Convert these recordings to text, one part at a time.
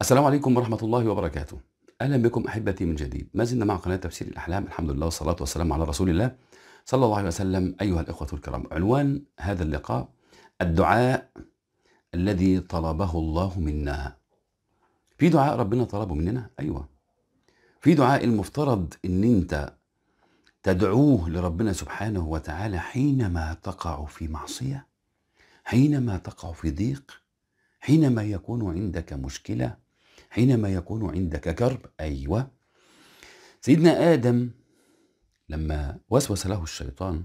السلام عليكم ورحمة الله وبركاته أهلا بكم أحبتي من جديد ما زلنا مع قناة تفسير الأحلام الحمد لله والصلاة والسلام على رسول الله صلى الله عليه وسلم أيها الإخوة الكرام عنوان هذا اللقاء الدعاء الذي طلبه الله منا في دعاء ربنا طلبه مننا أيوة في دعاء المفترض أن أنت تدعوه لربنا سبحانه وتعالى حينما تقع في معصية حينما تقع في ضيق حينما يكون عندك مشكله حينما يكون عندك كرب أيوة سيدنا آدم لما وسوس له الشيطان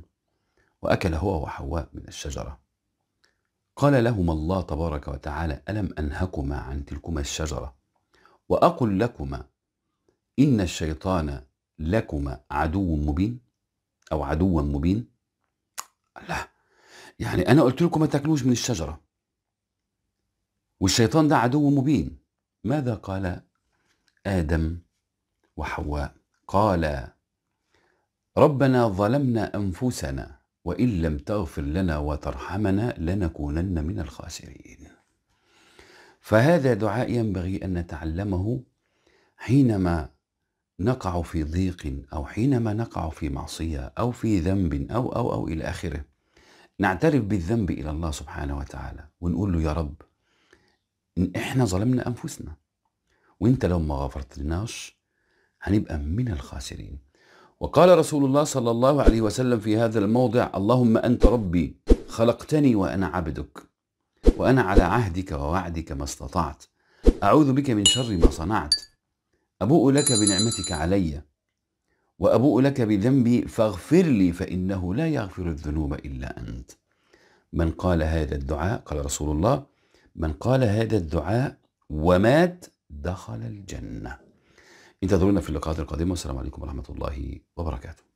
وأكل هو وحواء من الشجرة قال لهما الله تبارك وتعالى ألم أنهكما عن تلكما الشجرة وأقل لكما إن الشيطان لكما عدو مبين أو عدوا مبين لا يعني أنا قلت لكم ما تاكلوش من الشجرة والشيطان ده عدو مبين ماذا قال آدم وحواء قال ربنا ظلمنا أنفسنا وإن لم تغفر لنا وترحمنا لنكونن من الخاسرين فهذا دعاء ينبغي أن نتعلمه حينما نقع في ضيق أو حينما نقع في معصية أو في ذنب أو أو أو إلى آخره نعترف بالذنب إلى الله سبحانه وتعالى ونقول له يا رب ان احنا ظلمنا انفسنا وانت لو ما غفرت لناش هنبقى من الخاسرين وقال رسول الله صلى الله عليه وسلم في هذا الموضع اللهم انت ربي خلقتني وانا عبدك وانا على عهدك ووعدك ما استطعت اعوذ بك من شر ما صنعت ابوء لك بنعمتك علي وابوء لك بذنبي فاغفر لي فانه لا يغفر الذنوب الا انت من قال هذا الدعاء قال رسول الله من قال هذا الدعاء ومات دخل الجنة انتظرونا في اللقاءات القادمة والسلام عليكم ورحمة الله وبركاته